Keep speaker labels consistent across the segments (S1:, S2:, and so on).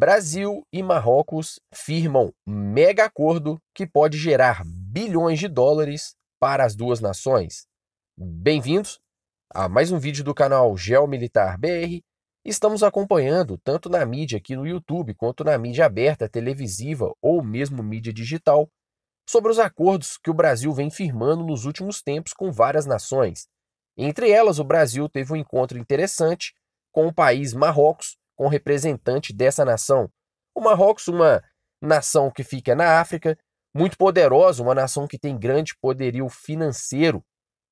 S1: Brasil e Marrocos firmam mega acordo que pode gerar bilhões de dólares para as duas nações. Bem-vindos a mais um vídeo do canal Geomilitar BR. Estamos acompanhando tanto na mídia aqui no YouTube quanto na mídia aberta, televisiva ou mesmo mídia digital sobre os acordos que o Brasil vem firmando nos últimos tempos com várias nações. Entre elas, o Brasil teve um encontro interessante com o país Marrocos com representante dessa nação. O Marrocos, uma nação que fica na África, muito poderosa, uma nação que tem grande poderio financeiro.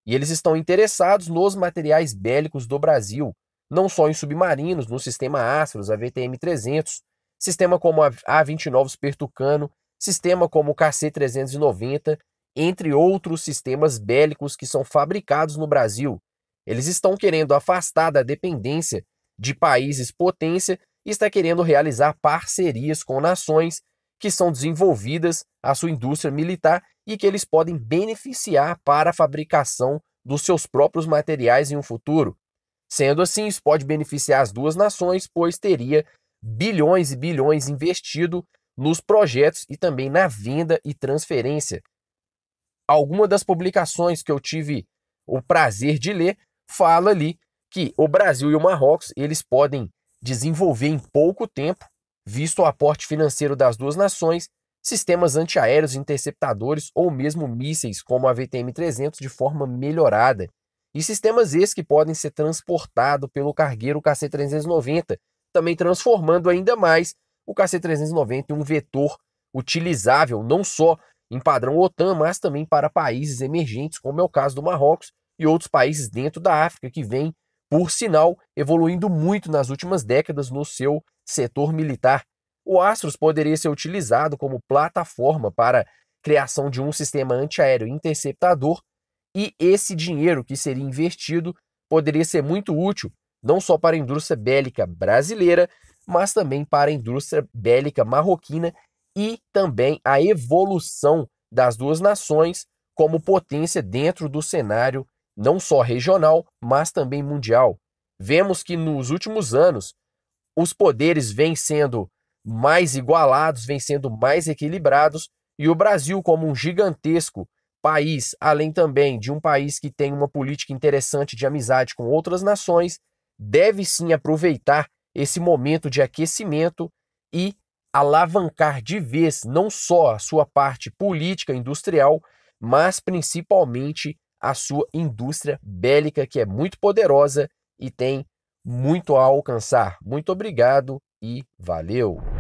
S1: E eles estão interessados nos materiais bélicos do Brasil, não só em submarinos, no sistema Astros, a VTM-300, sistema como a A-29 Pertucano, sistema como o KC-390, entre outros sistemas bélicos que são fabricados no Brasil. Eles estão querendo afastar da dependência de países potência e está querendo realizar parcerias com nações que são desenvolvidas a sua indústria militar e que eles podem beneficiar para a fabricação dos seus próprios materiais em um futuro. Sendo assim, isso pode beneficiar as duas nações, pois teria bilhões e bilhões investido nos projetos e também na venda e transferência. Alguma das publicações que eu tive o prazer de ler fala ali que o Brasil e o Marrocos eles podem desenvolver em pouco tempo, visto o aporte financeiro das duas nações, sistemas antiaéreos, interceptadores ou mesmo mísseis como a VTM-300 de forma melhorada. E sistemas esses que podem ser transportados pelo cargueiro KC-390, também transformando ainda mais o KC-390 em um vetor utilizável não só em padrão OTAN, mas também para países emergentes, como é o caso do Marrocos e outros países dentro da África que vêm por sinal, evoluindo muito nas últimas décadas no seu setor militar. O Astros poderia ser utilizado como plataforma para criação de um sistema antiaéreo interceptador e esse dinheiro que seria investido poderia ser muito útil não só para a indústria bélica brasileira, mas também para a indústria bélica marroquina e também a evolução das duas nações como potência dentro do cenário não só regional, mas também mundial. Vemos que nos últimos anos os poderes vêm sendo mais igualados, vêm sendo mais equilibrados, e o Brasil, como um gigantesco país, além também de um país que tem uma política interessante de amizade com outras nações, deve sim aproveitar esse momento de aquecimento e alavancar de vez não só a sua parte política industrial, mas principalmente a sua indústria bélica, que é muito poderosa e tem muito a alcançar. Muito obrigado e valeu!